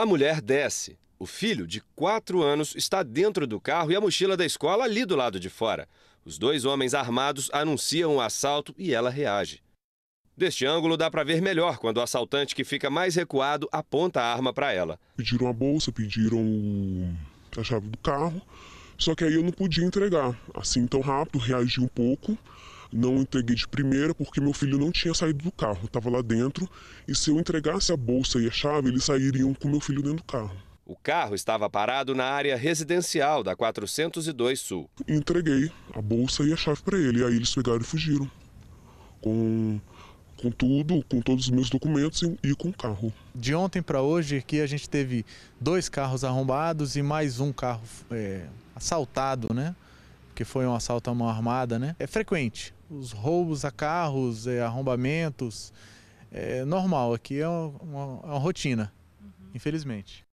A mulher desce. O filho, de 4 anos, está dentro do carro e a mochila da escola ali do lado de fora. Os dois homens armados anunciam o assalto e ela reage. Deste ângulo dá para ver melhor quando o assaltante que fica mais recuado aponta a arma para ela. Pediram a bolsa, pediram a chave do carro, só que aí eu não podia entregar. Assim tão rápido, reagi um pouco. Não entreguei de primeira porque meu filho não tinha saído do carro, estava lá dentro, e se eu entregasse a bolsa e a chave, eles sairiam com meu filho dentro do carro. O carro estava parado na área residencial da 402 Sul. Entreguei a bolsa e a chave para ele, aí eles pegaram e fugiram. Com, com tudo, com todos os meus documentos e, e com o carro. De ontem para hoje aqui a gente teve dois carros arrombados e mais um carro é, assaltado, né? que foi um assalto à mão armada, né? É frequente. Os roubos a carros, é, arrombamentos, é normal. Aqui é uma, uma, é uma rotina, uhum. infelizmente.